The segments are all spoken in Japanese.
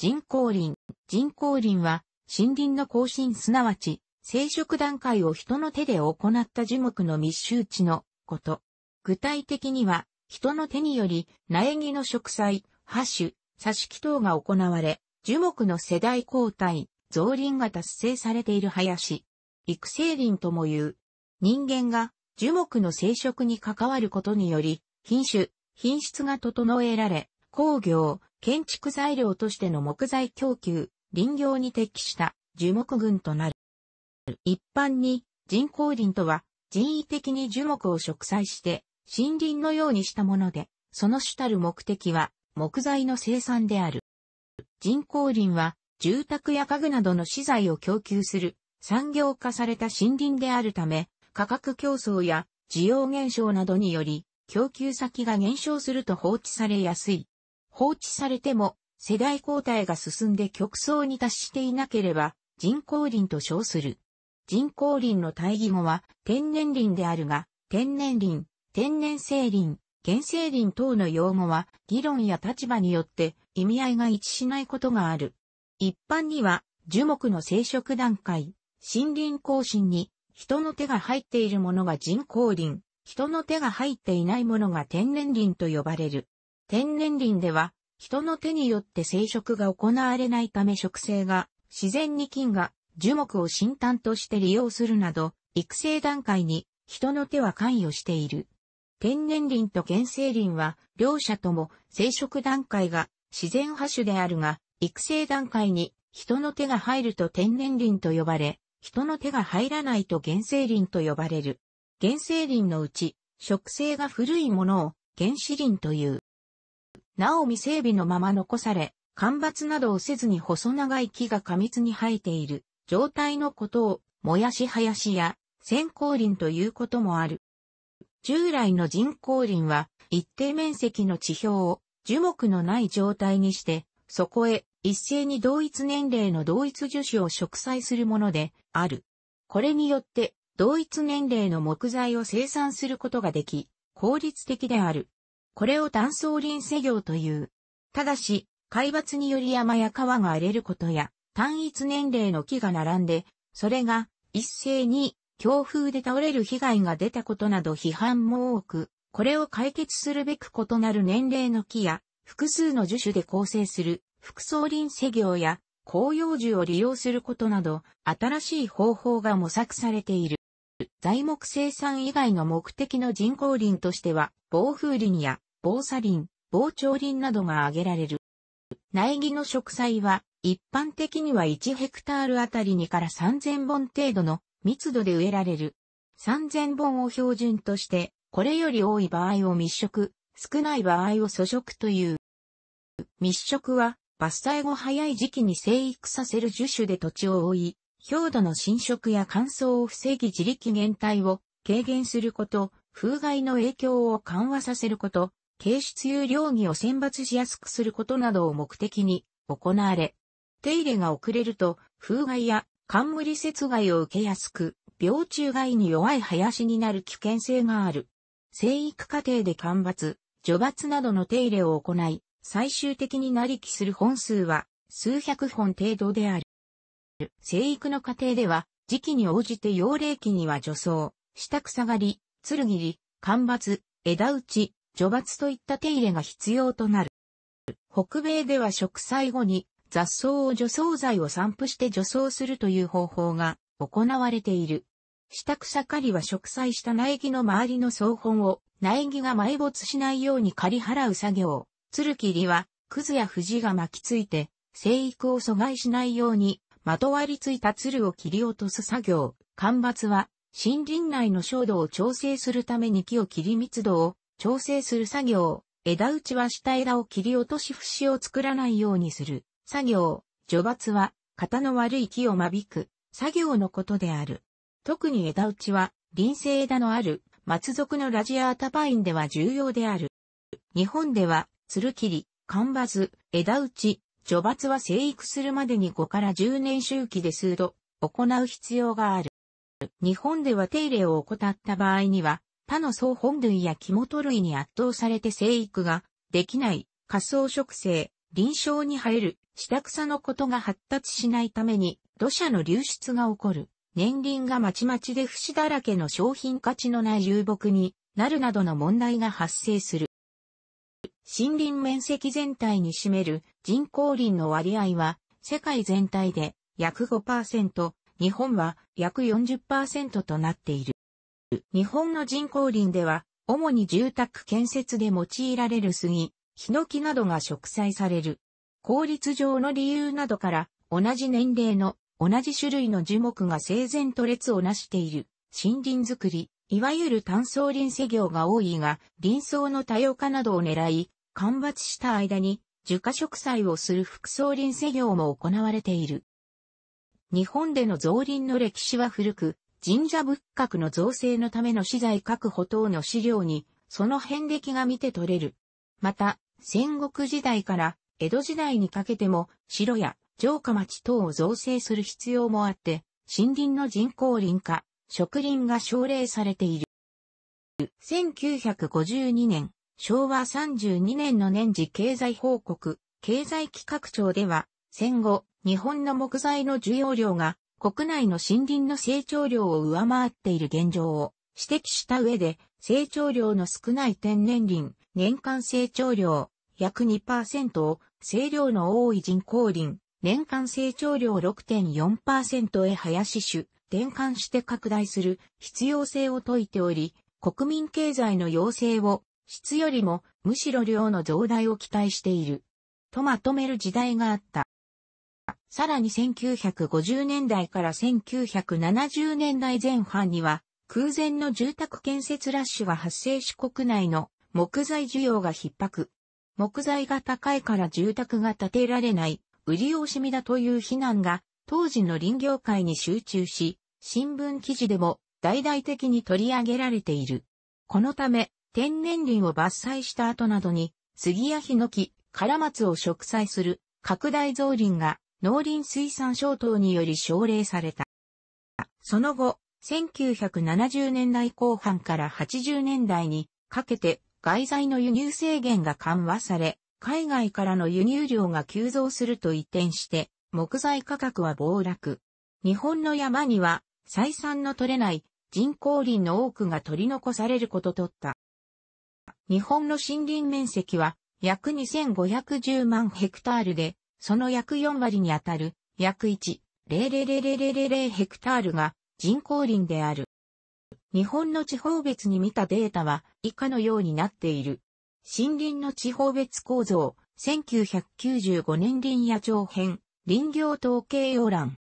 人工林。人工林は、森林の更新すなわち、生殖段階を人の手で行った樹木の密集地のこと。具体的には、人の手により苗木の植栽、葉種、挿し木等が行われ、樹木の世代交代、増林が達成されている林。育成林とも言う。人間が樹木の生殖に関わることにより、品種、品質が整えられ、工業、建築材料としての木材供給、林業に適した樹木群となる。一般に人工林とは人為的に樹木を植栽して森林のようにしたもので、その主たる目的は木材の生産である。人工林は住宅や家具などの資材を供給する産業化された森林であるため、価格競争や需要減少などにより供給先が減少すると放置されやすい放置されても、世代交代が進んで極層に達していなければ、人工林と称する。人工林の対義語は、天然林であるが、天然林、天然生林、原生林等の用語は、議論や立場によって意味合いが一致しないことがある。一般には、樹木の生殖段階、森林更新に、人の手が入っているものが人工林、人の手が入っていないものが天然林と呼ばれる。天然林では、人の手によって生殖が行われないため植生が、自然に菌が樹木を新炭として利用するなど、育成段階に人の手は関与している。天然林と原生林は、両者とも生殖段階が自然派種であるが、育成段階に人の手が入ると天然林と呼ばれ、人の手が入らないと原生林と呼ばれる。原生林のうち、植生が古いものを原始林という。なお未整備のまま残され、干ばつなどをせずに細長い木が過密に生えている状態のことを、もやし林や先行林ということもある。従来の人工林は一定面積の地表を樹木のない状態にして、そこへ一斉に同一年齢の同一樹種を植栽するものである。これによって同一年齢の木材を生産することができ、効率的である。これを断層林世業という。ただし、海抜により山や川が荒れることや、単一年齢の木が並んで、それが一斉に強風で倒れる被害が出たことなど批判も多く、これを解決するべく異なる年齢の木や、複数の樹種で構成する複層林世業や紅葉樹を利用することなど、新しい方法が模索されている。材木生産以外の目的の人工林としては、防風林や防砂林、防潮林などが挙げられる。苗木の植栽は、一般的には1ヘクタールあたり2から3000本程度の密度で植えられる。3000本を標準として、これより多い場合を密植、少ない場合を粗食という。密植は、伐採後早い時期に生育させる樹種で土地を覆い、表土の侵食や乾燥を防ぎ自力減退を軽減すること、風害の影響を緩和させること、軽質有料儀を選抜しやすくすることなどを目的に行われ、手入れが遅れると風害や冠雪害を受けやすく、病虫害に弱い林になる危険性がある。生育過程で干伐、除伐などの手入れを行い、最終的になりきする本数は数百本程度である。生育の過程では、時期に応じて幼霊期には除草、下草刈り、剣る切り、干伐、枝打ち、除伐といった手入れが必要となる。北米では植栽後に雑草を除草剤を散布して除草するという方法が行われている。下草刈りは植栽した苗木の周りの草本を苗木が埋没しないように刈り払う作業。鶴切りは、クズや藤が巻きついて、生育を阻害しないように、まとわりついた鶴を切り落とす作業。干ばつは、森林内の照度を調整するために木を切り密度を調整する作業、枝打ちは下枝を切り落とし節を作らないようにする。作業、除伐は、型の悪い木を間引く、作業のことである。特に枝打ちは、林生枝のある、松属のラジアータパインでは重要である。日本では、鶴切り、間伐、枝打ち、除伐は生育するまでに5から10年周期で数度行う必要がある。日本では手入れを怠った場合には他の総本類や肝と類に圧倒されて生育ができない、仮想植生、臨床に生える、下草のことが発達しないために、土砂の流出が起こる、年輪がまちまちで節だらけの商品価値のない流木になるなどの問題が発生する。森林面積全体に占める人工林の割合は世界全体で約5%、日本は約40%となっている。日本の人工林では、主に住宅建設で用いられる杉、ヒノキなどが植栽される。効率上の理由などから、同じ年齢の、同じ種類の樹木が整然と列をなしている、森林づくり、いわゆる単層林作業が多いが、林層の多様化などを狙い、間伐した間に、樹化植栽をする副層林作業も行われている。日本での造林の歴史は古く、神社仏閣の造成のための資材確保等の資料に、その遍歴が見て取れる。また、戦国時代から江戸時代にかけても、城や城下町等を造成する必要もあって、森林の人工林化、植林が奨励されている。1952年、昭和32年の年次経済報告、経済企画庁では、戦後、日本の木材の需要量が国内の森林の成長量を上回っている現状を指摘した上で、成長量の少ない天然林、年間成長量約2%を、生量の多い人工林、年間成長量6.4%へ林種、転換して拡大する必要性を説いており、国民経済の要請を、質よりもむしろ量の増大を期待している。とまとめる時代があった。さらに1950年代から1970年代前半には、空前の住宅建設ラッシュが発生し国内の木材需要が逼迫。木材が高いから住宅が建てられない、売り惜しみだという非難が当時の林業界に集中し、新聞記事でも大々的に取り上げられている。このため、天然林を伐採した後などに、杉やヒノキ、カラマツを植栽する拡大増林が農林水産省等により奨励された。その後、1970年代後半から80年代にかけて外材の輸入制限が緩和され、海外からの輸入量が急増すると移転して、木材価格は暴落。日本の山には、採算の取れない人工林の多くが取り残されることとった。日本の森林面積は約2510万ヘクタールで、その約4割にあたる約1 0 0 0 0 0ヘクタールが人工林である。日本の地方別に見たデータは以下のようになっている。森林の地方別構造、1995年林野長編、林業統計要覧。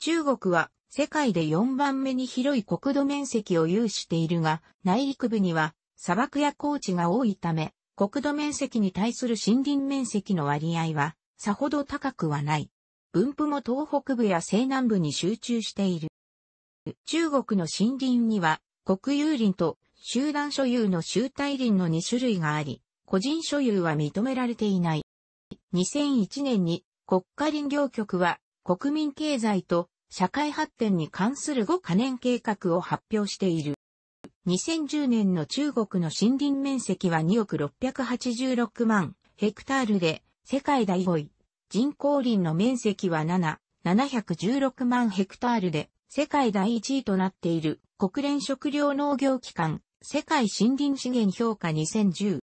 中国は世界で4番目に広い国土面積を有しているが、内陸部には砂漠や高地が多いため、国土面積に対する森林面積の割合はさほど高くはない。分布も東北部や西南部に集中している。中国の森林には国有林と集団所有の集大林の2種類があり、個人所有は認められていない。2001年に国家林業局は国民経済と社会発展に関する5カ年計画を発表している。2010年の中国の森林面積は2億686万ヘクタールで世界第5位。人工林の面積は7、716万ヘクタールで、世界第1位となっている国連食糧農業機関、世界森林資源評価2010。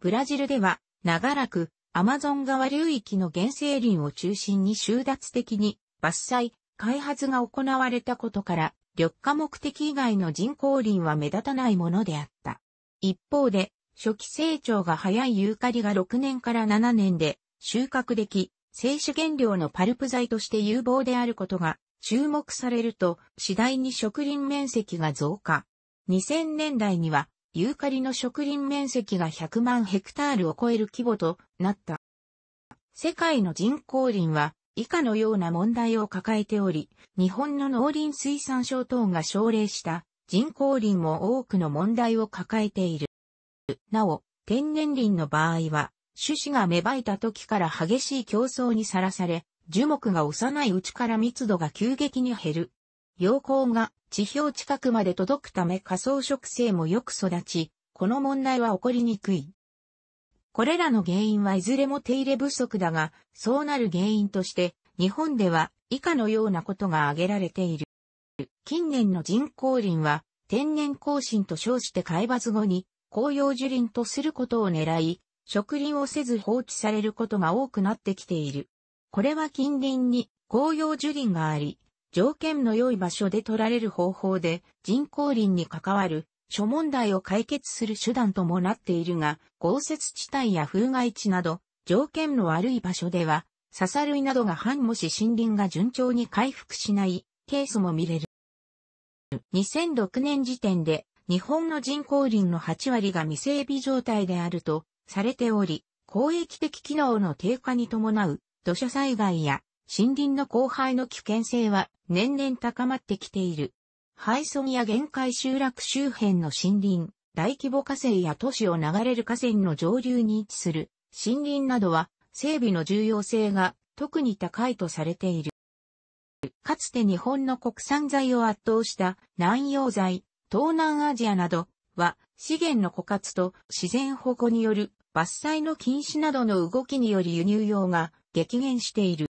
ブラジルでは、長らく、アマゾン川流域の原生林を中心に集奪的に伐採、開発が行われたことから、緑化目的以外の人工林は目立たないものであった。一方で、初期成長が早いユーカリが6年から7年で収穫でき、生止原料のパルプ材として有望であることが注目されると次第に植林面積が増加。2000年代にはユーカリの植林面積が100万ヘクタールを超える規模となった。世界の人工林は以下のような問題を抱えており、日本の農林水産省等が奨励した人工林も多くの問題を抱えている。なお、天然林の場合は、種子が芽生えた時から激しい競争にさらされ、樹木が幼いうちから密度が急激に減る。陽光が地表近くまで届くため仮想植生もよく育ち、この問題は起こりにくい。これらの原因はいずれも手入れ不足だが、そうなる原因として、日本では以下のようなことが挙げられている。近年の人工林は、天然更新と称して海抜後に紅葉樹林とすることを狙い、植林をせず放置されることが多くなってきている。これは近隣に紅葉樹林があり、条件の良い場所で取られる方法で人工林に関わる諸問題を解決する手段ともなっているが、豪雪地帯や風害地など、条件の悪い場所では、笹類などが繁茂し森林が順調に回復しないケースも見れる。2006年時点で日本の人工林の8割が未整備状態であるとされており、公益的機能の低下に伴う土砂災害や森林の荒廃の危険性は年々高まってきている。廃村や限界集落周辺の森林、大規模河川や都市を流れる河川の上流に位置する森林などは整備の重要性が特に高いとされている。かつて日本の国産材を圧倒した南洋材、東南アジアなどは資源の枯渇と自然保護による伐採の禁止などの動きにより輸入量が激減している。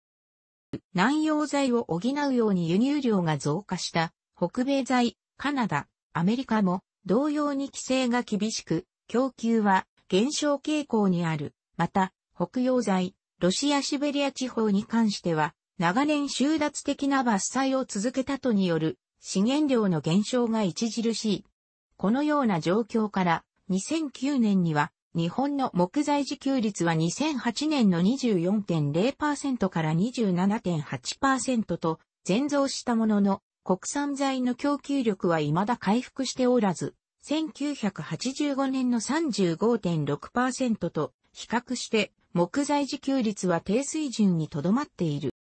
南洋材を補うように輸入量が増加した北米材、カナダ、アメリカも同様に規制が厳しく、供給は減少傾向にある。また、北洋材、ロシアシベリア地方に関しては、長年収奪的な伐採を続けたとによる資源量の減少が著しい。このような状況から、2009年には、日本の木材自給率は2008年の24.0%から27.8%と、全増したものの、国産材の供給力は未だ回復しておらず、1985年の35.6%と、比較して、木材自給率は低水準にとどまっている。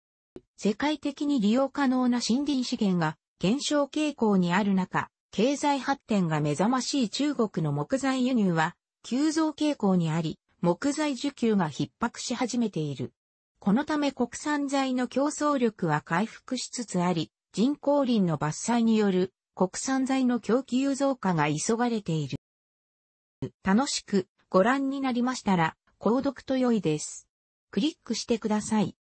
世界的に利用可能な森林資源が減少傾向にある中、経済発展が目覚ましい中国の木材輸入は急増傾向にあり、木材需給が逼迫し始めている。このため国産材の競争力は回復しつつあり、人工林の伐採による国産材の供給増加が急がれている。楽しくご覧になりましたら、購読と良いです。クリックしてください。